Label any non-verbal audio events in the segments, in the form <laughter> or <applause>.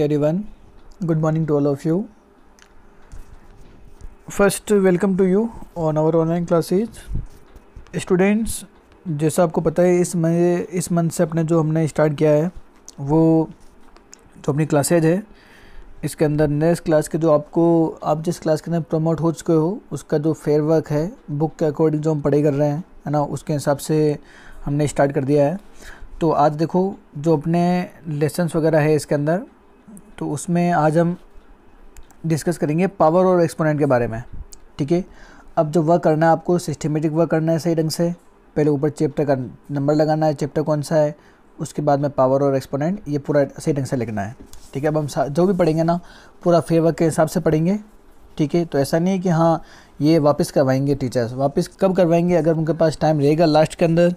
morning everyone good morning to all of you first welcome to you on our online classes students जैसा आपको पता है इस मई इस मंथ से अपने जो हमने स्टार्ट किया है वो जो अपनी क्लासेज है इसके अंदर नेक्स्ट क्लास के जो आपको आप जिस क्लास के अंदर प्रमोट हो चुके हो उसका जो फेयरवर्क है बुक के अकॉर्डिंग जो हम पढ़ाई कर रहे हैं है ना उसके हिसाब से हमने स्टार्ट कर दिया है तो आज देखो जो अपने लेसन्स वगैरह है इसके अंदर तो उसमें आज हम डिस्कस करेंगे पावर और एक्सपोनेंट के बारे में ठीक है अब जो वर्क करना है आपको सिस्टमेटिक वर्क करना है सही ढंग से पहले ऊपर चैप्टर का नंबर लगाना है चैप्टर कौन सा है उसके बाद में पावर और एक्सपोनेंट ये पूरा सही ढंग से लिखना है ठीक है अब हम जो भी पढ़ेंगे ना पूरा फेयर वर्क के हिसाब से पढ़ेंगे ठीक है तो ऐसा नहीं है कि हाँ ये वापस करवाएंगे टीचर्स वापस कब करवाएंगे अगर उनके पास टाइम रहेगा लास्ट के अंदर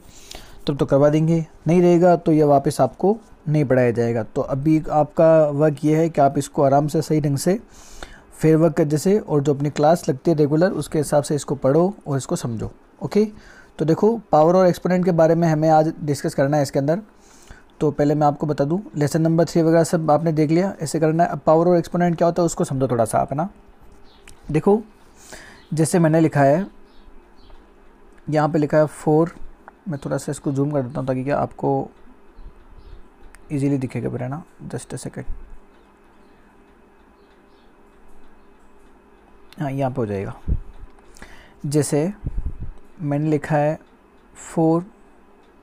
तब तो करवा देंगे नहीं रहेगा तो ये वापस आपको नहीं बढ़ाया जाएगा तो अभी आपका वर्क ये है कि आप इसको आराम से सही ढंग से फेयर वर्क जैसे और जो अपनी क्लास लगती है रेगुलर उसके हिसाब से इसको पढ़ो और इसको समझो ओके तो देखो पावर और एक्सपोनेंट के बारे में हमें आज डिस्कस करना है इसके अंदर तो पहले मैं आपको बता दूं लेसन नंबर थ्री वगैरह सब आपने देख लिया ऐसे करना है अब पावर और एक्सपोनेंट क्या होता है उसको समझो थोड़ा सा आप ना देखो जैसे मैंने लिखा है यहाँ पे लिखा है फोर मैं थोड़ा सा इसको जूम कर देता हूँ ताकि क्या आपको इजीली दिखेगा मेरा ना जस्ट अ सेकेंड हाँ यहाँ पे हो जाएगा जैसे मैंने लिखा है फोर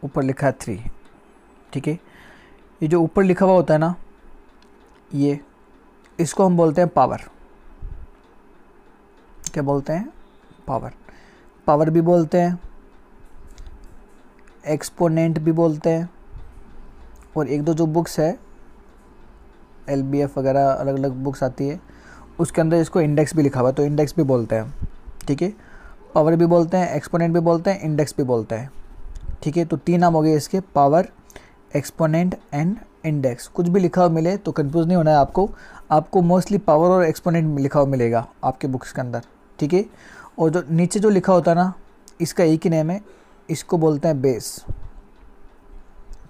ऊपर लिखा है थ्री ठीक है ये जो ऊपर लिखा हुआ होता है ना ये इसको हम बोलते हैं पावर क्या बोलते हैं पावर पावर भी बोलते हैं एक्सपोनेंट भी बोलते हैं और एक दो जो बुक्स है एल वगैरह अलग अलग बुक्स आती है उसके अंदर इसको इंडेक्स भी लिखा हुआ है तो इंडेक्स भी बोलते हैं ठीक है पावर भी बोलते हैं एक्सपोनेंट भी बोलते हैं इंडेक्स भी बोलते हैं ठीक है तो तीन नाम हो गए इसके पावर एक्सपोनेंट एंड इंडेक्स कुछ भी लिखा हुआ मिले तो कंफ्यूज नहीं होना है आपको आपको मोस्टली पावर और एक्सपोनेंट लिखा हुआ मिलेगा आपके बुक्स के अंदर ठीक है और जो नीचे जो लिखा होता है ना इसका एक ही नेम है इसको बोलते हैं बेस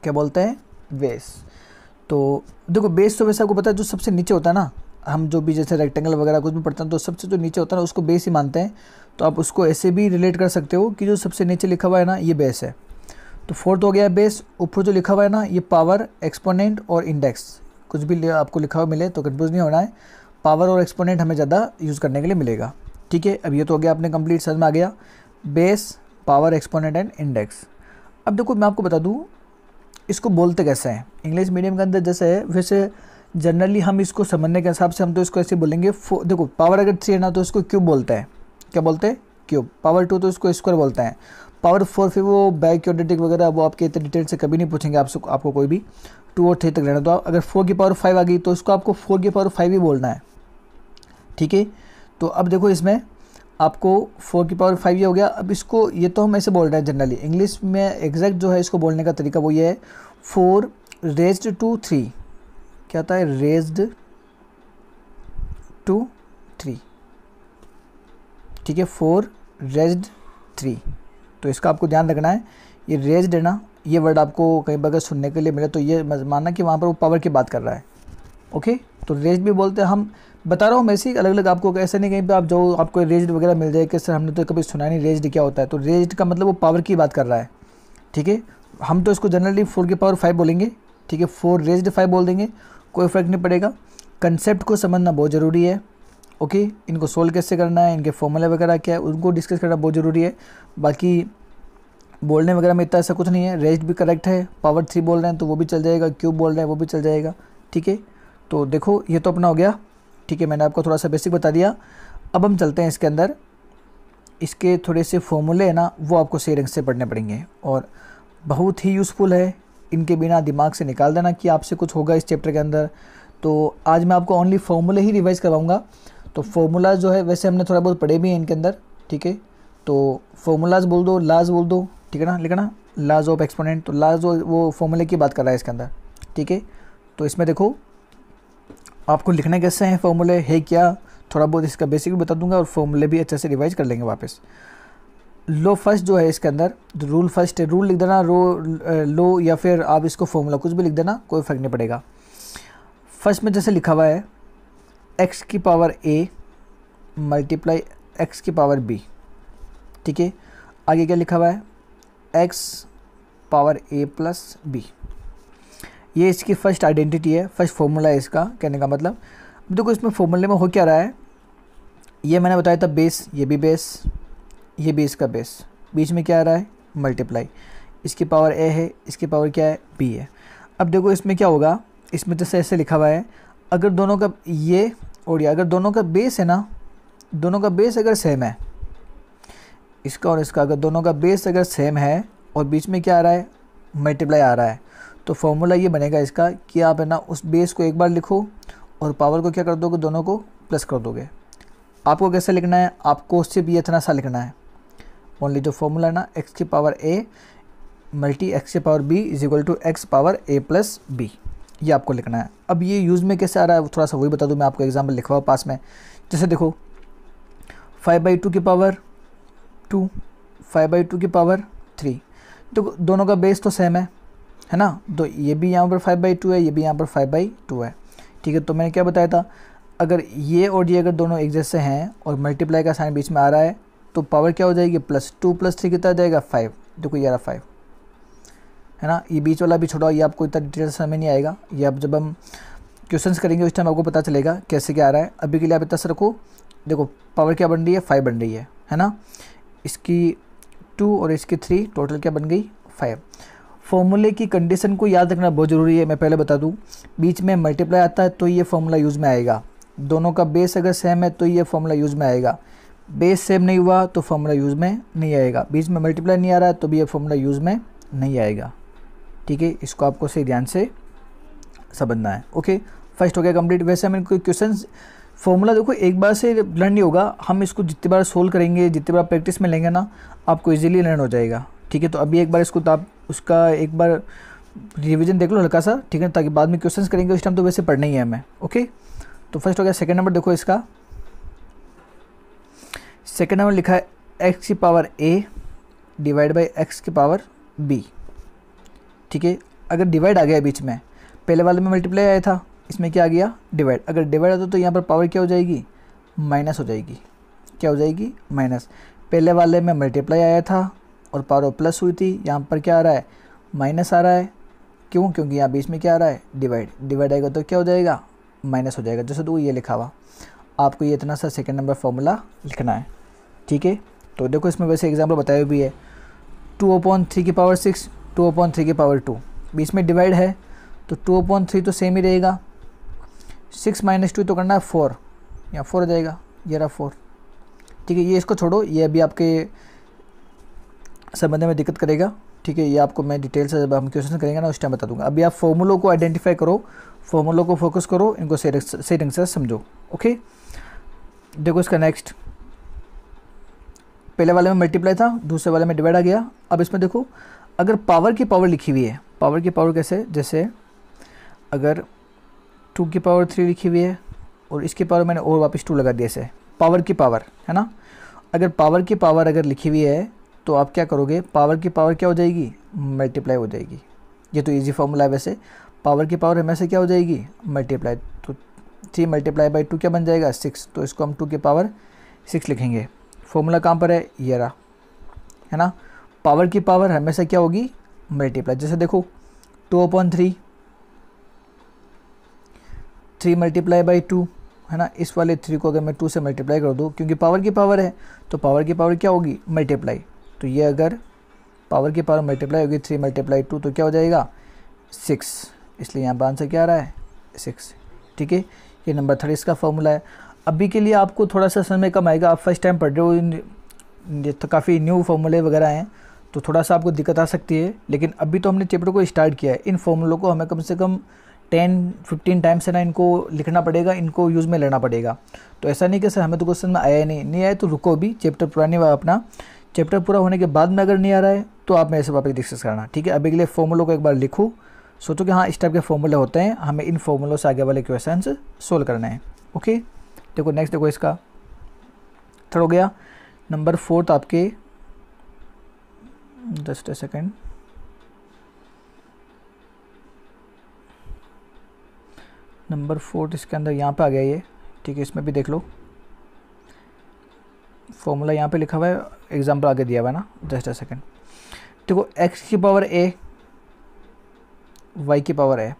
क्या बोलते हैं बेस तो देखो बेस तो वैसे आपको पता है जो सबसे नीचे होता है ना हम जो भी जैसे रेक्टेंगल वगैरह कुछ भी पढ़ते हैं तो सबसे जो नीचे होता है ना उसको बेस ही मानते हैं तो आप उसको ऐसे भी रिलेट कर सकते हो कि जो सबसे नीचे लिखा हुआ है ना ये बेस है तो फोर्थ हो गया बेस ऊपर जो लिखा हुआ है ना ये पावर एक्सपोनेंट और इंडेक्स कुछ भी आपको लिखा हुआ मिले तो कन्फ्यूज़ नहीं होना है पावर और एक्सपोनेंट हमें ज़्यादा यूज़ करने के लिए मिलेगा ठीक है अब ये तो हो गया आपने कंप्लीट समझ में आ गया base power exponent and index अब देखो मैं आपको बता दूँ इसको बोलते कैसे हैं इंग्लिश मीडियम के अंदर जैसे है वैसे जनरली हम इसको समझने के हिसाब से हम तो इसको ऐसे बोलेंगे देखो पावर अगर थ्री है ना तो इसको क्यूब बोलते हैं क्या बोलते हैं क्यूब पावर टू तो इसको स्क्वायर बोलते हैं पावर फोर फिर वो बैक क्योडेटिक वगैरह वो आपके इतने डिटेल से कभी नहीं पूछेंगे आपसे आपको कोई भी टू और थ्री तक रहना तो अगर फोर की पावर फाइव आ गई तो इसको आपको फोर की पावर फाइव ही बोलना है ठीक है तो अब देखो इसमें आपको फोर की पावर फाइव ये हो गया अब इसको ये तो हम ऐसे बोल रहे हैं जनरली इंग्लिश में एग्जैक्ट जो है इसको बोलने का तरीका वो ये है फोर रेज्ड टू थ्री क्या होता है रेज्ड टू थ्री ठीक है फोर रेज्ड थ्री तो इसका आपको ध्यान रखना है ये रेज्ड है ना ये वर्ड आपको कहीं बगैर सुनने के लिए मिले तो ये मानना कि वहाँ पर वो पावर की बात कर रहा है ओके तो रेज भी बोलते हैं हम बता रहा हूँ मैं इसी अलग अलग आपको ऐसा नहीं कहीं पे आप जो आपको रेज्ड वगैरह मिल जाए कि सर हमने तो कभी सुना नहीं रेज्ड क्या होता है तो रेज्ड का मतलब वो पावर की बात कर रहा है ठीक है हम तो इसको जनरली फोर की पावर फाइव बोलेंगे ठीक है फोर रेज्ड फाइव बोल देंगे कोई फ़र्क नहीं पड़ेगा कंसेप्ट को समझना बहुत ज़रूरी है ओके इनको सोल्व कैसे करना है इनके फॉर्मूले वगैरह क्या है उनको डिस्कस करना बहुत ज़रूरी है बाकी बोलने वगैरह में इतना ऐसा कुछ नहीं है रेस्ट भी करेक्ट है पावर थ्री बोल रहे हैं तो वो भी चल जाएगा क्यूब बोल रहे हैं वो भी चल जाएगा ठीक है तो देखो ये तो अपना हो गया ठीक है मैंने आपको थोड़ा सा बेसिक बता दिया अब हम चलते हैं इसके अंदर इसके थोड़े से फॉर्मूले हैं ना वो आपको सही रंग से पढ़ने पड़ेंगे और बहुत ही यूज़फुल है इनके बिना दिमाग से निकाल देना कि आपसे कुछ होगा इस चैप्टर के अंदर तो आज मैं आपको ओनली फॉर्मूले ही रिवाइज़ करवाऊँगा तो फॉर्मूला जो है वैसे हमने थोड़ा बहुत पढ़े भी हैं इनके अंदर ठीक है तो फॉर्मूलाज बोल दो लाज बोल दो ठीक है ना लिखना लाज ऑफ एक्सपोनेंट तो लाज वो फॉर्मूले की बात कर रहा है इसके अंदर ठीक है तो इसमें देखो आपको लिखने कैसे हैं फॉर्मूले है क्या थोड़ा बहुत इसका बेसिक भी बता दूंगा और फॉर्मूले भी अच्छे से रिवाइज कर लेंगे वापस लो फर्स्ट जो है इसके अंदर रूल फर्स्ट रूल लिख देना रो लो या फिर आप इसको फॉर्मूला कुछ भी लिख देना कोई फ़र्क नहीं पड़ेगा फर्स्ट में जैसे लिखा हुआ है एक्स की पावर ए मल्टीप्लाई एक्स की पावर बी ठीक है आगे क्या लिखा हुआ है X power A plus B ये इसकी फ़र्स्ट आइडेंटिटी है फर्स्ट फॉर्मूला है इसका कहने का मतलब अब देखो इसमें फॉर्मूले में हो क्या रहा है ये मैंने बताया था बेस ये भी बेस ये भी इसका बेस बीच में क्या आ रहा है मल्टीप्लाई इसकी पावर ए है इसकी पावर क्या है बी है अब देखो इसमें क्या होगा इसमें जैसे तो ऐसे लिखा हुआ है अगर दोनों का ये और ये अगर दोनों का बेस है ना दोनों का बेस अगर सेम है इसका और इसका अगर दोनों का बेस अगर सेम है और बीच में क्या आ रहा है मल्टीप्लाई आ रहा है तो फॉर्मूला ये बनेगा इसका कि आप है ना उस बेस को एक बार लिखो और पावर को क्या कर दोगे दोनों को प्लस कर दोगे आपको कैसे लिखना है आपको उससे भी इतना सा लिखना है ओनली जो फॉर्मूला है ना एक्स की पावर ए मल्टी एक्स की power B is equal to X power A plus B ये आपको लिखना है अब ये यूज़ में कैसे आ रहा है थोड़ा सा वही बता दूँ मैं आपको एग्जाम्पल लिखवाऊँ पास में जैसे देखो फाइव बाई टू की power two five by two की पावर थ्री तो दोनों का बेस तो सेम है है ना तो ये भी यहाँ पर फाइव बाई टू है ये भी यहाँ पर फाइव बाई टू है ठीक है तो मैंने क्या बताया था अगर ये और ये अगर दोनों एक जैसे हैं और मल्टीप्लाई का साइन बीच में आ रहा है तो पावर क्या हो जाएगी प्लस टू प्लस थ्री कितना जाएगा फाइव देखो ये रहा फाइव है ना ये बीच वाला भी छोटा ये आपको इतना डिटेल समझ में नहीं आएगा ये आप जब हम क्वेश्चंस करेंगे उस टाइम आपको पता चलेगा कैसे क्या आ रहा है अभी के लिए आप इतना रखो देखो पावर क्या बन रही है फाइव बन रही है है ना इसकी टू और इसकी थ्री टोटल क्या बन गई फाइव फॉर्मूले की कंडीशन को याद रखना बहुत ज़रूरी है मैं पहले बता दूँ बीच में मल्टीप्लाई आता है तो ये फॉर्मूला यूज़ में आएगा दोनों का बेस अगर सेम है तो ये फॉर्मूला यूज़ में आएगा बेस सेम नहीं हुआ तो फॉर्मूला यूज़ में नहीं आएगा बीच में मल्टीप्लाई नहीं आ रहा है तो भी ये फॉर्मूला यूज़ में नहीं आएगा ठीक है इसको आपको सही ध्यान से समझना है ओके फर्स्ट हो गया कंप्लीट वैसे हमें कोई क्वेश्चन फॉर्मूला देखो एक बार से लर्न नहीं होगा हम इसको जितनी बार सोल्व करेंगे जितनी बार प्रैक्टिस में लेंगे ना आपको इजीली लर्न हो जाएगा ठीक है तो अभी एक बार इसको तो आप उसका एक बार रिवीजन देख लो हल्का सा ठीक है ताकि बाद में क्वेश्चंस करेंगे उस टाइम तो वैसे पढ़ना ही है हमें ओके तो फर्स्ट हो गया सेकंड नंबर देखो इसका सेकंड नंबर लिखा है एक्स की power A divide by x की पावर बी ठीक है अगर डिवाइड आ गया बीच में पहले वाले में मल्टीप्लाई आया था इसमें क्या आ गया डिवाइड अगर डिवाइड आता तो यहाँ पर पावर क्या हो जाएगी माइनस हो जाएगी क्या हो जाएगी माइनस पहले वाले में मल्टीप्लाई आया था और ऑफ प्लस हुई थी यहाँ पर क्या आ रहा है माइनस आ रहा है क्यों क्योंकि यहाँ बीच में क्या आ रहा है डिवाइड डिवाइड आएगा तो क्या हो जाएगा माइनस हो जाएगा जैसे तो ये लिखा हुआ आपको ये इतना सा सेकेंड नंबर फॉर्मूला लिखना है ठीक है तो देखो इसमें वैसे एग्जाम्पल बताया भी है टू ओपॉन थ्री की power six two upon three की पावर टू बीच में डिवाइड है तो टू ओपॉन थ्री तो सेम ही रहेगा सिक्स माइनस टू तो करना है फोर यहाँ फोर हो जाएगा ये रहा फोर ठीक है ये इसको छोड़ो ये अभी आपके संबंध में दिक्कत करेगा ठीक है ये आपको मैं डिटेल से जब हम क्वेश्चन करेंगे ना उस टाइम बता दूंगा अभी आप फॉर्मूलों को आइडेंटिफाई करो फॉर्मूलों को फोकस करो इनको सही ढंग से समझो ओके देखो इसका नेक्स्ट पहले वाले में मल्टीप्लाई था दूसरे वाले में डिवाइड आ गया अब इसमें देखो अगर पावर की पावर लिखी हुई है पावर की पावर कैसे जैसे अगर टू की पावर थ्री लिखी हुई है और इसकी पावर मैंने और वापस टू लगा दिया इसे पावर की पावर है ना अगर पावर की पावर अगर लिखी हुई है तो आप क्या करोगे पावर की पावर क्या हो जाएगी मल्टीप्लाई हो जाएगी ये तो इजी फार्मूला है वैसे पावर की पावर हमेशा क्या हो जाएगी मल्टीप्लाई तो थ्री मल्टीप्लाई बाई टू क्या बन जाएगा सिक्स तो इसको हम टू की पावर सिक्स लिखेंगे फॉर्मूला कहाँ पर है ये रहा है ना पावर की पावर हमेशा क्या होगी मल्टीप्लाई जैसे देखो two upon three three multiply by two है ना इस वाले थ्री को अगर मैं टू से मल्टीप्लाई कर दूँ क्योंकि पावर की पावर है तो पावर की पावर क्या होगी मल्टीप्लाई तो ये अगर पावर की पावर मल्टीप्लाई होगी थ्री मल्टीप्लाई टू तो क्या हो जाएगा सिक्स इसलिए यहाँ पर आंसर क्या आ रहा है सिक्स ठीक है ये नंबर थर्ड इसका फॉर्मूला है अभी के लिए आपको थोड़ा सा समय कम आएगा आप फर्स्ट टाइम पढ़ रहे हो तो काफ़ी न्यू फॉर्मूले वगैरह हैं तो थोड़ा सा आपको दिक्कत आ सकती है लेकिन अभी तो हमने चैप्टर को स्टार्ट किया है इन फॉर्मूलों को हमें कम से कम टेन फिफ्टीन टाइम्स है ना इनको लिखना पड़ेगा इनको यूज़ में लेना पड़ेगा तो ऐसा नहीं कि सर हमें तो क्वेश्चन में आया नहीं नहीं आया तो रुको भी चैप्टर पुराने अपना चैप्टर पूरा होने के बाद में अगर नहीं आ रहा है तो आप मेरे से वापस डिस्कस करना ठीक है अभी के लिए फॉर्मूलों को एक बार लिखूँ सोचो कि हाँ इस टाइप के फॉर्मूले होते हैं हमें इन फॉर्मूलों से आगे वाले क्वेश्चन सोल्व करने हैं ओके देखो नेक्स्ट देखो इसका थर्ड हो गया नंबर फोर्थ तो आपके just a second number fourth इसके अंदर यहाँ पे आ गया ये ठीक है इसमें भी देख लो फॉर्मूला यहाँ पे लिखा हुआ है एग्जाम्पल आगे दिया हुआ है ना जस्ट अ सेकेंड देखो एक्स की पावर ए वाई की पावर ए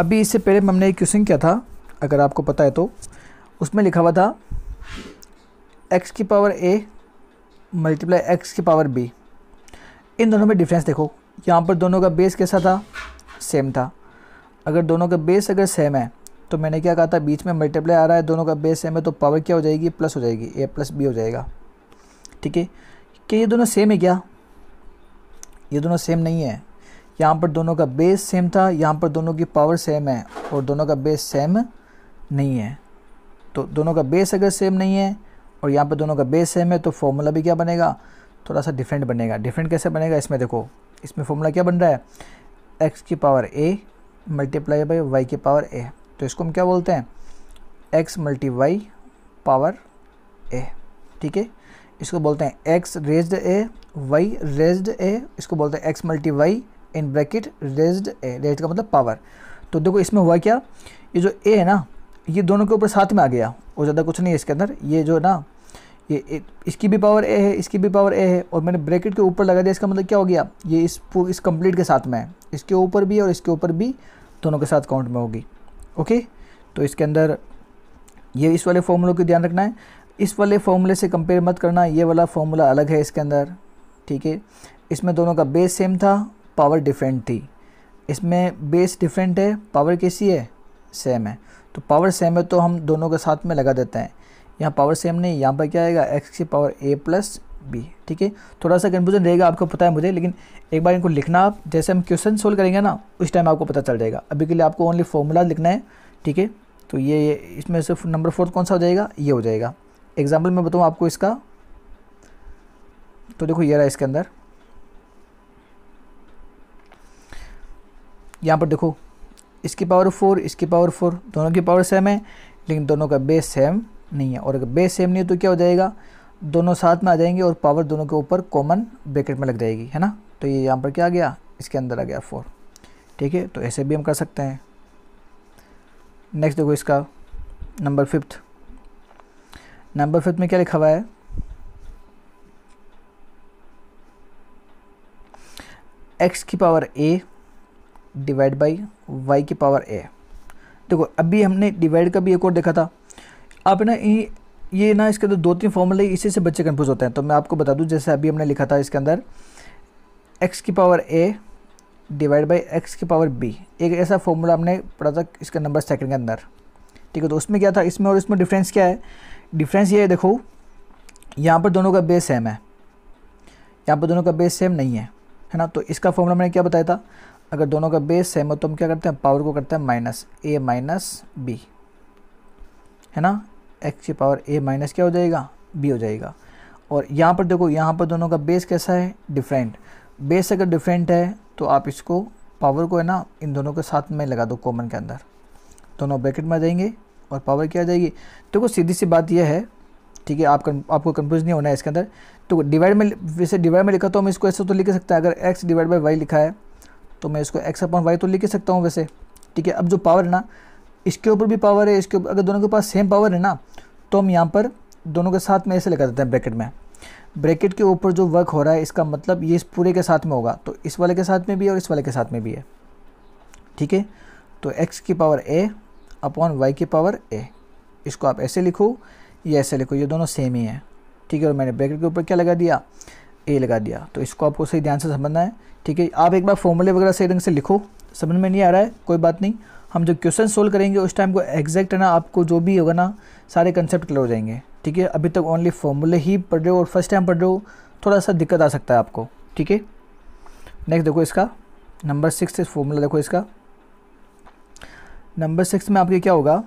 अभी इससे पहले हमने एक क्वेश्चन किया था अगर आपको पता है तो उसमें लिखा हुआ था एक्स की पावर ए मल्टीप्लाई एक्स की पावर बी इन दोनों में डिफरेंस देखो यहाँ पर दोनों का बेस कैसा था सेम था अगर दोनों का बेस अगर सेम है तो मैंने क्या कहा था बीच में मल्टीप्लाई आ रहा है दोनों का बेस सेम है तो पावर क्या हो जाएगी प्लस हो जाएगी ए प्लस बी हो जाएगा ठीक है क्या ये दोनों सेम है क्या ये दोनों सेम नहीं है यहाँ पर दोनों का बेस सेम था यहाँ पर दोनों की पावर सेम है और दोनों का बेस सेम नहीं है तो दोनों का बेस अगर सेम नहीं है और यहाँ पर दोनों का बेस सेम है तो फॉर्मूला भी क्या बनेगा थोड़ा सा डिफरेंट बनेगा डिफरेंट कैसे बनेगा इसमें देखो इसमें फॉर्मूला क्या बन रहा है एक्स की power A multiply by y की पावर ए तो इसको हम क्या बोलते हैं एक्स वाई पावर ए ठीक है इसको बोलते हैं x raised a y raised a इसको बोलते हैं x y in bracket raised a raised का मतलब पावर तो देखो इसमें हुआ क्या ये जो ए है ना ये दोनों के ऊपर साथ में आ गया और ज़्यादा कुछ नहीं है इसके अंदर ये जो ना ये इसकी भी पावर ए है इसकी भी पावर ए है और मैंने ब्रैकेट के ऊपर लगा दिया इसका मतलब क्या हो गया ये इस इस कंप्लीट के साथ में है इसके ऊपर भी और इसके ऊपर भी दोनों के साथ काउंट में होगी ओके तो इसके अंदर ये इस वाले फॉर्मूलों को ध्यान रखना है इस वाले फॉर्मूले से कंपेयर मत करना ये वाला फॉर्मूला अलग है इसके अंदर ठीक है इसमें दोनों का बेस सेम था पावर डिफरेंट थी इसमें बेस डिफरेंट है पावर कैसी है सेम है तो पावर सेम है तो हम दोनों के साथ में लगा देते हैं यहाँ पावर सेम नहीं यहाँ पर क्या आएगा एक्स की पावर ए प्लस बी ठीक है थोड़ा सा कन्फ्यूजन रहेगा आपको पता है मुझे लेकिन एक बार इनको लिखना आप जैसे हम क्वेश्चन सोल्व करेंगे ना उस टाइम आपको पता चल जाएगा अभी के लिए आपको ओनली फॉर्मूला लिखना है ठीक है तो ये, इसमें से नंबर फोर्थ कौन सा हो जाएगा ये हो जाएगा एग्जाम्पल मैं बताऊँ आपको इसका तो देखो ये रहा इसके अंदर यहाँ पर देखो इसकी पावर फोर इसकी पावर फोर दोनों की पावर सेम है लेकिन दोनों का बेस सेम नहीं है और अगर बेस सेम नहीं है तो क्या हो जाएगा दोनों साथ में आ जाएंगे और पावर दोनों के ऊपर कॉमन ब्रैकेट में लग जाएगी है ना तो ये यहाँ पर क्या आ गया इसके अंदर आ गया फोर ठीक है तो ऐसे भी हम कर सकते हैं नेक्स्ट देखो इसका नंबर फिफ्थ नंबर फिफ्थ में क्या लिखा हुआ है एक्स की power A divide by y की पावर ए देखो अभी हमने डिवाइड का भी एक और देखा था आपने ना ये ना इसके अंदर दो तीन फॉर्मूले इसी से बच्चे कन्फ्यूज़ होते हैं तो मैं आपको बता दूँ जैसे अभी हमने लिखा था इसके अंदर एक्स की power A divide by x की पावर बी एक ऐसा फॉर्मूला हमने पढ़ा था इसका नंबर सेकंड के अंदर ठीक है तो उसमें क्या था इसमें और इसमें डिफरेंस क्या है डिफरेंस ये है देखो यहाँ पर दोनों का बेस सेम है यहाँ पर दोनों का बेस सेम नहीं है है ना तो इसका फॉर्मूला मैंने क्या बताया था अगर दोनों का बेस सेम हो तो हम क्या करते हैं पावर को करते हैं माइनस ए माइनस बी है ना एक्स की पावर ए माइनस क्या हो जाएगा बी हो जाएगा और यहाँ पर देखो यहाँ पर दोनों का बेस कैसा है डिफरेंट बेस अगर डिफरेंट है तो आप इसको पावर को है ना इन दोनों के साथ में लगा दो कॉमन के अंदर दोनों ब्रैकेट में आ जाएंगे और पावर क्या आ जाएगी देखो सीधी सी बात यह है ठीक है आप आपको कंफ्यूज नहीं होना है इसके अंदर तो डिवाइड में वैसे डिवाइड में लिखा तो हम इसको ऐसे तो लिख सकते हैं अगर एक्स डिवाइड बाई वाई लिखा है तो मैं इसको एक्स अपॉन वाई तो लिख सकता हूँ वैसे ठीक है अब जो पावर है ना इसके ऊपर भी पावर है इसके अगर दोनों के पास सेम पावर है ना तो हम यहाँ पर दोनों के साथ में ऐसे लगा देते हैं ब्रैकेट में ब्रैकेट के ऊपर जो वर्क हो रहा है इसका मतलब ये इस पूरे के साथ में होगा तो इस वाले के साथ में भी है और इस वाले के साथ में भी है ठीक है तो एक्स की पावर ए अपॉन वाई की पावर ए इसको आप ऐसे लिखो या ऐसे लिखो ये दोनों सेम ही है ठीक है और मैंने ब्रैकेट के ऊपर क्या लगा दिया ए लगा दिया तो इसको आपको सही ध्यान से समझना है ठीक है आप एक बार फॉर्मूले वगैरह सही ढंग से लिखो समझ में नहीं आ रहा है कोई बात नहीं हम जो क्वेश्चन सोल्व करेंगे उस टाइम को एग्जैक्ट है ना आपको जो भी होगा ना सारे कंसेप्ट क्लियर हो जाएंगे ठीक है अभी तक ओनली फॉर्मूले ही पढ़ रहे हो और फर्स्ट टाइम पढ़ रहे हो थोड़ा सा दिक्कत आ सकता है आपको ठीक है नेक्स्ट देखो इसका नंबर सिक्स इस फॉर्मूला देखो इसका नंबर सिक्स में आपके क्या होगा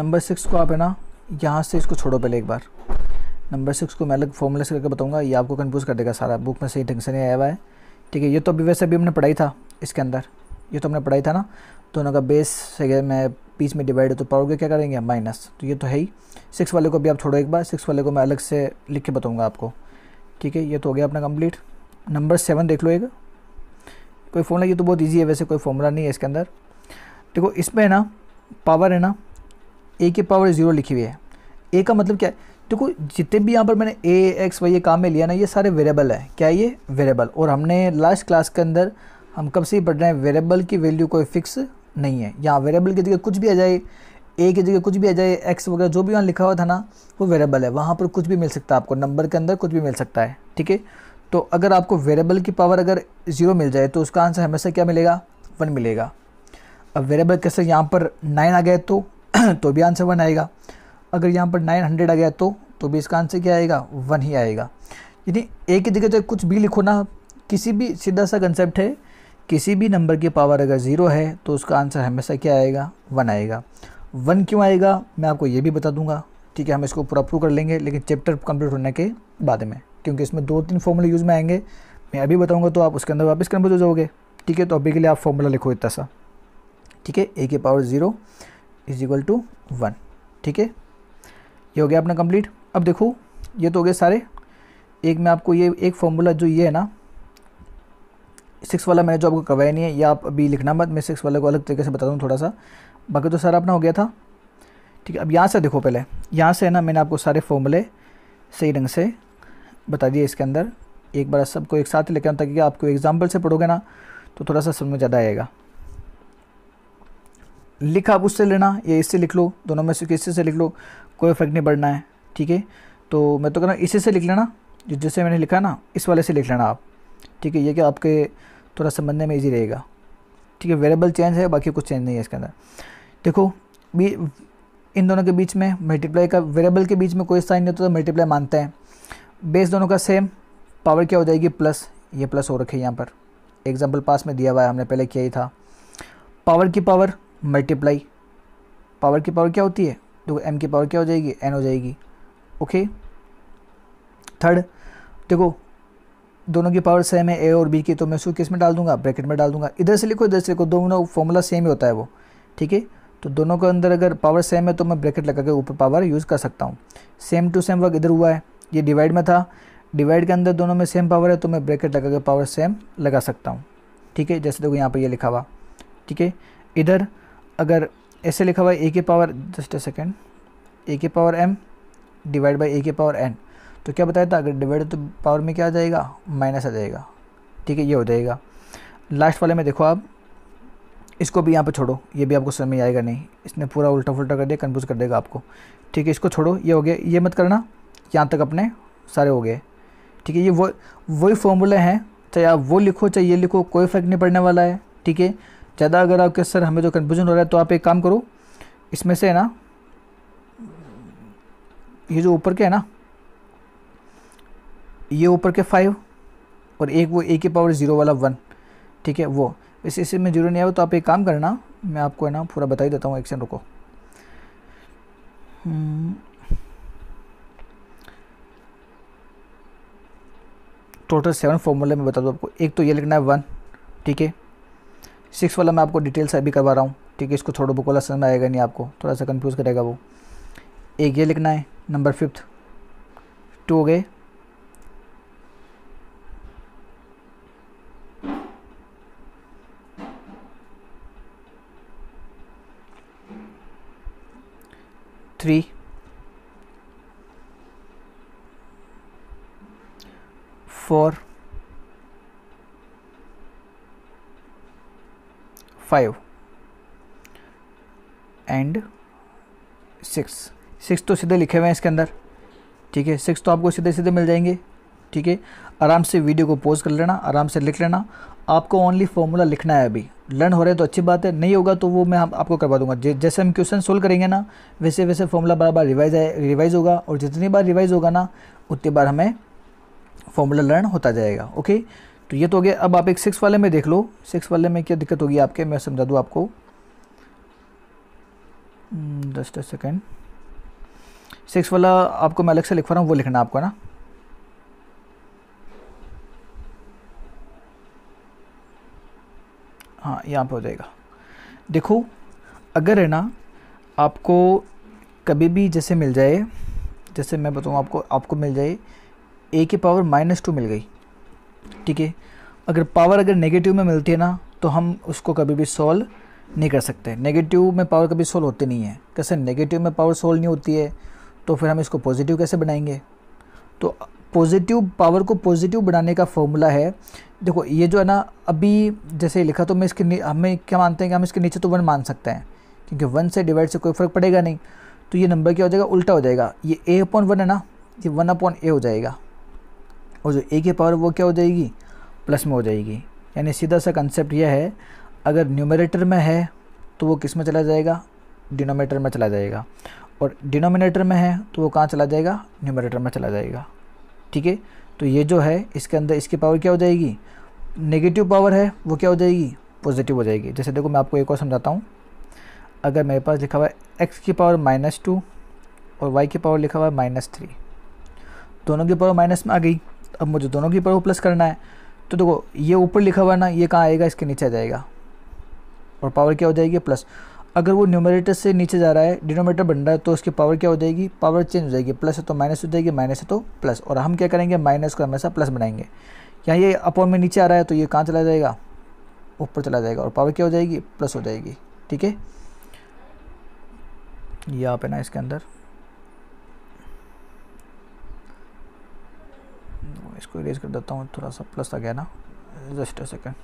नंबर सिक्स को आप है ना यहाँ से इसको छोड़ो पहले एक बार नंबर सिक्स को मैं अलग फॉर्मूले से करके बताऊँगा ये आपको कन्फ्यूज़ कर देगा सारा बुक में सही ढंग से नहीं आया हुआ है ठीक है ये तो अभी वैसे अभी हमने पढ़ाई था इसके अंदर ये तो हमने पढ़ाई था ना दोनों तो का बेस से मैं पीस में डिवाइड हो तो पाओगे क्या करेंगे माइनस तो ये तो है ही सिक्स वाले को भी आप छोड़ो एक बार सिक्स वाले को मैं अलग से लिख के बताऊँगा आपको ठीक है ये तो हो गया अपना कम्प्लीट नंबर सेवन देख लो एक कोई फॉर्मला ये तो बहुत ईजी है वैसे कोई फॉर्मूला नहीं है इसके अंदर देखो इसमें है ना पावर है ना ए की पावर ज़ीरो लिखी हुई है ए का मतलब क्या है देखो जितने भी यहाँ पर मैंने ए एक्स वाई ये काम में लिया ना ये सारे वेरेबल है क्या ये वेरेबल और हमने लास्ट क्लास के अंदर हम कब से ही पढ़ रहे हैं वेरेबल की वैल्यू कोई फिक्स नहीं है यहाँ वेरेबल की जगह कुछ भी आ जाए ए की जगह कुछ भी आ जाए एक्स वगैरह जो भी वहाँ लिखा हुआ था ना वो वेरेबल है वहाँ पर कुछ भी मिल सकता है आपको नंबर के अंदर कुछ भी मिल सकता है ठीक है तो अगर आपको वेरेबल की पावर अगर ज़ीरो मिल जाए तो उसका आंसर हमेशा क्या मिलेगा वन मिलेगा अब वेरेबल कैसे यहाँ पर नाइन आ गए तो <clears throat> तो भी आंसर वन आएगा अगर यहाँ पर नाइन हंड्रेड आ गया तो तो भी इसका आंसर क्या आएगा वन ही आएगा यानी ए की जगह तो कुछ भी लिखो ना किसी भी सीधा सा कंसेप्ट है किसी भी नंबर की पावर अगर ज़ीरो है तो उसका आंसर हमेशा क्या आएगा वन आएगा वन क्यों आएगा मैं आपको ये भी बता दूंगा ठीक है हम इसको पूरा प्रूव कर लेंगे लेकिन चैप्टर कंप्लीट होने के बाद में क्योंकि इसमें दो तीन फॉर्मूले यूज़ में आएंगे मैं अभी बताऊँगा तो आप उसके अंदर वापस कन्फ्यूज हो जाओगे ठीक है तो अभी के लिए आप फॉर्मूला लिखो इतना सा ठीक है ए के power zero is equal to one ठीक है ये हो गया अपना कंप्लीट अब देखो ये तो हो गए सारे एक मैं आपको ये एक फॉर्मूला जो ये है ना सिक्स वाला मैंने जो आपको करवाया नहीं है या आप अभी लिखना मत मैं सिक्स वाले को अलग तरीके से बता दूँ थोड़ा सा बाकी तो सारा अपना हो गया था ठीक है अब यहाँ से देखो पहले यहाँ से है ना मैंने आपको सारे फॉर्मूले सही ढंग से बता दिए इसके अंदर एक बार सबको एक साथ लेकर ताकि आपको एग्जाम्पल से पढ़ोगे ना तो थोड़ा सा समझ ज़्यादा आएगा लिखा आप उससे लेना या इससे लिख लो दोनों में से किसी से लिख लो कोई फ़र्क नहीं पड़ना है ठीक है तो मैं तो कह रहा हूँ इसी से लिख लेना जो जिससे मैंने लिखा ना इस वाले से लिख लेना आप ठीक है ये कि आपके थोड़ा समझने में ईजी रहेगा ठीक है वेरेबल चेंज है बाकी कुछ चेंज नहीं है इसके अंदर देखो बी इन दोनों के बीच में मल्टीप्लाई का वेरेबल के बीच में कोई साइन नहीं होता तो मल्टीप्लाई मानते हैं बेस दोनों का सेम पावर क्या हो जाएगी प्लस ये प्लस हो रखे यहाँ पर एग्जाम्पल पास में दिया हुआ है हमने पहले किया ही था पावर की पावर मल्टीप्लाई पावर की पावर क्या होती है देखो एम की पावर क्या हो जाएगी एन हो जाएगी ओके थर्ड देखो दोनों की पावर सेम है ए और बी की तो मैं उसको किस में डाल दूंगा ब्रैकेट में डाल दूंगा इधर से लिखो इधर से लिखो दोनों फॉर्मूला सेम ही होता है वो ठीक है तो दोनों के अंदर अगर पावर सेम है तो मैं ब्रैकेट लगा के ऊपर पावर यूज़ कर सकता हूँ सेम टू सेम वर्क इधर हुआ है ये डिवाइड में था डिवाइड के अंदर दोनों में सेम पावर है तो मैं ब्रैकेट लगा के पावर सेम लगा सकता हूँ ठीक है जैसे देखो यहाँ पर ये लिखा हुआ ठीक है इधर अगर ऐसे लिखा हुआ है ए के power just a second a के power m divide by a के पावर एन तो क्या बताया था अगर डिवाइड तो पावर में क्या आ जाएगा माइनस आ जाएगा ठीक है ये हो जाएगा लास्ट वाले में देखो आप इसको भी यहाँ पे छोड़ो ये भी आपको समझ में आएगा नहीं इसने पूरा उल्टा फुलटा कर दिया कन्फ्यूज़ कर देगा आपको ठीक है इसको छोड़ो ये हो गया ये मत करना यहाँ तक अपने सारे हो गए ठीक है ये वो वही फॉर्मूले हैं चाहे आप वो लिखो चाहे ये लिखो कोई फ़र्क नहीं पड़ने वाला है ठीक है ज़्यादा अगर आपके सर हमें जो कन्फ्यूजन हो रहा है तो आप एक काम करो इसमें से है ना ये जो ऊपर के है ना ये ऊपर के फाइव और एक वो ए के पावर ज़ीरो वाला वन ठीक है वो इस इसी में जीरो नहीं आया तो आप एक काम करना मैं आपको है ना पूरा बता ही देता हूँ एक सेकंड रुको टोटल सेवन फॉर्मूले में बता दूँ आपको एक तो ये लिखना है वन ठीक है सिक्स वाला मैं आपको डिटेल्स अभी करवा रहा हूँ ठीक है इसको छोड़ो बुक वाला समझ में आएगा नहीं आपको थोड़ा सा कंफ्यूज करेगा वो एक ये लिखना है नंबर फिफ्थ टू हो गए three four five and six six तो सीधे लिखे हुए हैं इसके अंदर ठीक है सिक्स तो आपको सीधे सीधे मिल जाएंगे ठीक है आराम से वीडियो को पोज कर लेना आराम से लिख लेना आपको ओनली फॉर्मूला लिखना है अभी लर्न हो रहे हैं तो अच्छी बात है नहीं होगा तो वो मैं आप, आपको करवा दूंगा जैसे हम क्वेश्चन सोल्व करेंगे ना वैसे वैसे फॉर्मूला बार बार रिवाइज आए रिवाइज होगा और जितनी बार रिवाइज होगा ना उतनी बार हमें फॉर्मूला लर्न होता जाएगा ओके तो ये तो हो गया अब आप एक सिक्स वाले में देख लो सिक्स वाले में क्या दिक्कत होगी आपके मैं समझा दूँ आपको हम्म, दस दस सेकेंड सिक्स वाला आपको मैं अलग से लिखवा रहा हूँ वो लिखना आपको ना हाँ यहाँ पर हो जाएगा देखो अगर है ना आपको कभी भी जैसे मिल जाए जैसे मैं बताऊँ आपको आपको मिल जाए ए की पावर माइनस टू मिल गई ठीक है अगर पावर अगर नेगेटिव में मिलती है ना तो हम उसको कभी भी सॉल्व नहीं कर सकते नेगेटिव में पावर कभी सोल्व होती नहीं है कैसे नेगेटिव में पावर सोल्व नहीं होती है तो फिर हम इसको पॉजिटिव कैसे बनाएंगे तो पॉजिटिव पावर को पॉजिटिव बनाने का फॉर्मूला है देखो ये जो है ना अभी जैसे लिखा तो मैं इसके हमें क्या मानते हैं कि हम इसके नीचे तो वन मान सकते हैं क्योंकि वन से डिवाइड से कोई फ़र्क पड़ेगा नहीं तो ये नंबर क्या हो जाएगा उल्टा हो जाएगा ये ए अपॉन वन है ना ये वन अपॉन ए हो जाएगा और जो ए की पावर वो क्या हो जाएगी प्लस में हो जाएगी यानी सीधा सा कंसेप्ट यह है अगर न्यूमरेटर में है तो वो किस में चला जाएगा डिनोमीटर में चला जाएगा और डिनोमिनेटर में है तो वो कहाँ चला जाएगा न्यूमरेटर में चला जाएगा ठीक है तो ये जो है इसके अंदर इसकी पावर क्या हो जाएगी नेगेटिव पावर है वो क्या हो जाएगी पॉजिटिव हो जाएगी जैसे देखो मैं आपको एक और समझाता हूँ अगर मेरे पास लिखा हुआ है एक्स की पावर माइनस टू और वाई की पावर लिखा हुआ है माइनस थ्री दोनों की पावर माइनस में आ गई अब मुझे दोनों की पर प्लस करना है तो देखो ये ऊपर लिखा हुआ ना ये कहाँ आएगा इसके नीचे आ जाएगा और पावर क्या हो जाएगी प्लस अगर वो न्यूमरेटर से नीचे जा रहा है डिनोमेटर बन रहा है तो उसकी पावर क्या हो जाएगी पावर चेंज हो जाएगी प्लस है तो माइनस हो जाएगी माइनस है तो प्लस और हम क्या करेंगे माइनस को हमेशा प्लस बनाएंगे यहाँ ये अपॉन में नीचे आ रहा है तो ये कहाँ चला जाएगा ऊपर चला जाएगा और पावर क्या हो जाएगी प्लस हो जाएगी ठीक है ये आप है ना इसके अंदर इसको इरेज कर देता हूँ थोड़ा सा प्लस आ गया ना just a second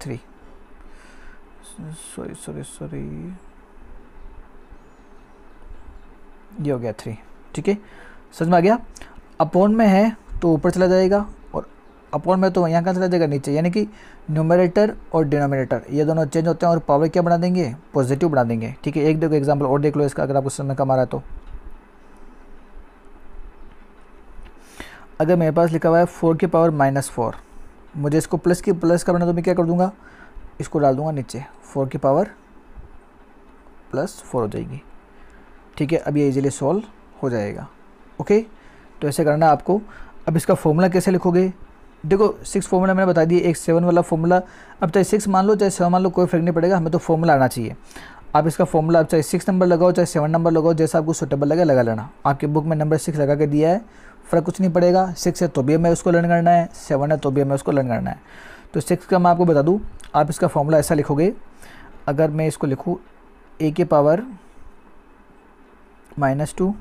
three sorry sorry sorry ये हो गया थ्री ठीक है समझ में आ गया अपॉन में है तो ऊपर चला जाएगा अपॉन में तो यहाँ कैंसिल आ जाएगा नीचे यानी कि न्यूमरेटर और डिनोमिनेटर ये दोनों चेंज होते हैं और पावर क्या बना देंगे पॉजिटिव बना देंगे ठीक है एक देखो एग्जाम्पल और देख लो इसका अगर आपको समय कम आ रहा है तो अगर मेरे पास लिखा हुआ है फोर की पावर माइनस फोर मुझे इसको प्लस की प्लस का बना तो मैं क्या कर दूंगा इसको डाल दूंगा नीचे फोर की पावर प्लस फोर हो जाएगी ठीक है अब ये इजीली सॉल्व हो जाएगा ओके तो ऐसे करना आपको अब इसका फॉर्मूला कैसे लिखोगे देखो सिक्स फॉर्मूला मैंने बता दिया एक सेवन वाला फॉर्मूला अब चाहे सिक्स मान लो चाहे सेवन मान लो कोई फर्क नहीं पड़ेगा हमें तो फॉर्मूला आना चाहिए आप इसका फॉर्मूला आप चाहे सिक्स नंबर लगाओ चाहे सेवन नंबर लगाओ जैसा आपको सुटेबल लगे लगा लेना आपके बुक में नंबर सिक्स लगा के दिया है फ़र्क कुछ नहीं पड़ेगा सिक्स है तो भी हमें उसको लर्न करना है सेवन है तो भी हमें उसको लर्न करना है तो सिक्स का मैं आपको बता दूँ आप इसका फॉर्मूला ऐसा लिखोगे अगर मैं इसको लिखूँ ए के पावर माइनस टू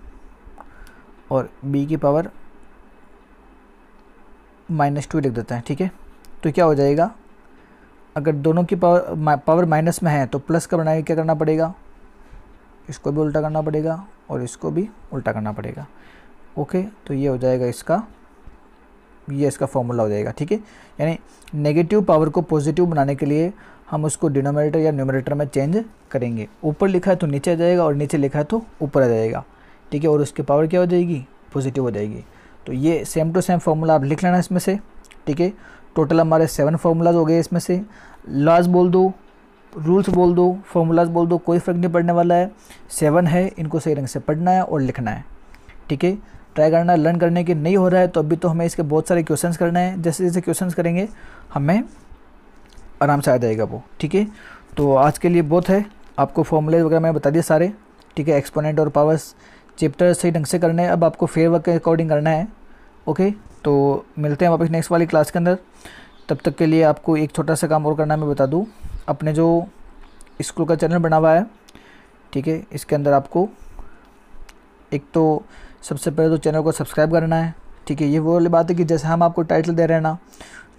और बी की पावर माइनस टू लिख देते हैं ठीक है तो क्या हो जाएगा अगर दोनों की पावर पावर माइनस में है तो प्लस का बनाए क्या करना पड़ेगा इसको भी उल्टा करना पड़ेगा और इसको भी उल्टा करना पड़ेगा ओके तो ये हो जाएगा इसका ये इसका फॉर्मूला हो जाएगा ठीक है यानी नेगेटिव पावर को पॉजिटिव बनाने के लिए हम उसको डिनोमिनेटर या न्यूमरेटर में चेंज करेंगे ऊपर लिखा है तो नीचे आ जाएगा और नीचे लिखा है तो ऊपर आ जाएगा ठीक है और उसकी पावर क्या हो जाएगी पॉजिटिव हो जाएगी तो ये सेम टू सेम फार्मूला आप लिख लेना इसमें से ठीक है टोटल हमारे सेवन फार्मूलाज हो गए इसमें से लॉज बोल दो रूल्स बोल दो फार्मूलाज बोल दो कोई फ़र्क नहीं पड़ने वाला है सेवन है इनको सही ढंग से पढ़ना है और लिखना है ठीक है ट्राई करना लर्न करने के नहीं हो रहा है तो अभी तो हमें इसके बहुत सारे क्वेश्चंस करना है जैसे जैसे क्वेश्चंस करेंगे हमें आराम से आ जाएगा वो ठीक है तो आज के लिए बहुत है आपको फॉर्मूले वगैरह मैंने बता दिए सारे ठीक है एक्सपोनेंट और पावर्स चैप्टर सही ढंग से करना है अब आपको फेयर वर्क के अकॉर्डिंग करना है ओके तो मिलते हैं वापस नेक्स्ट वाली क्लास के अंदर तब तक के लिए आपको एक छोटा सा काम और करना मैं बता दूँ अपने जो स्कूल का चैनल बना हुआ है ठीक है इसके अंदर आपको एक तो सबसे पहले तो चैनल को सब्सक्राइब करना है ठीक है ये वो वाली बात है कि जैसे हम आपको टाइटल दे रहे हैं ना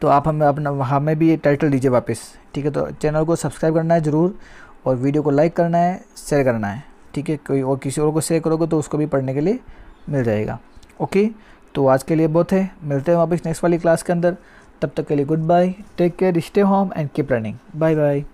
तो आप हमें अपना हमें भी ये टाइटल दीजिए वापस ठीक है तो चैनल को सब्सक्राइब करना है ज़रूर और वीडियो को लाइक करना है शेयर करना है ठीक है कोई और किसी और को शेयर करोगे तो उसको भी पढ़ने के लिए मिल जाएगा ओके तो आज के लिए बहुत है मिलते हैं वापस नेक्स्ट वाली क्लास के अंदर तब तक के लिए goodbye take care stay home and keep running bye bye